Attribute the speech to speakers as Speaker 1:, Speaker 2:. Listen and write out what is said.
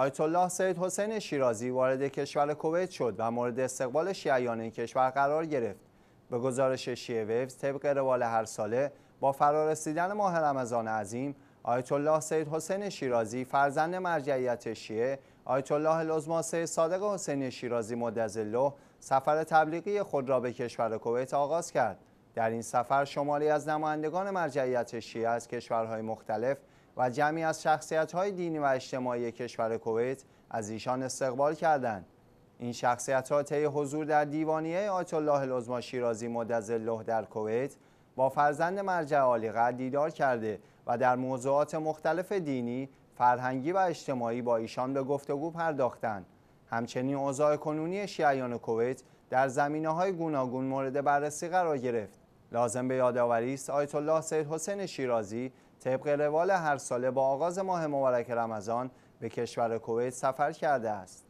Speaker 1: آیت الله سید حسین شیرازی وارد کشور کویت شد و مورد استقبال شیعیان این کشور قرار گرفت. به گزارش شیعه ویوز طبق روال هر ساله با فرارسیدن ماه رمضان عظیم آیت الله سید حسین شیرازی فرزند مرجعیت شیعه آیت الله العظما سید صادق حسین شیرازی مدظله سفر تبلیغی خود را به کشور کویت آغاز کرد. در این سفر شماری از نمایندگان مرجعیت شیعه از کشورهای مختلف و جمعی از های دینی و اجتماعی کشور کویت از ایشان استقبال کردند. این شخصیت ها طی حضور در دیوانیه آیت الله العظما شیرازی الله در کویت با فرزند مرجع عالیقدر دیدار کرده و در موضوعات مختلف دینی، فرهنگی و اجتماعی با ایشان به گفتگو پرداختند. همچنین اوضاع کنونی شیعیان کویت در زمینه های گوناگون مورد بررسی قرار گرفت لازم به یادآوری است آیت الله سید حسین شیرازی طبق روال هر ساله با آغاز ماه مبارک رمضان به کشور کویت سفر کرده است.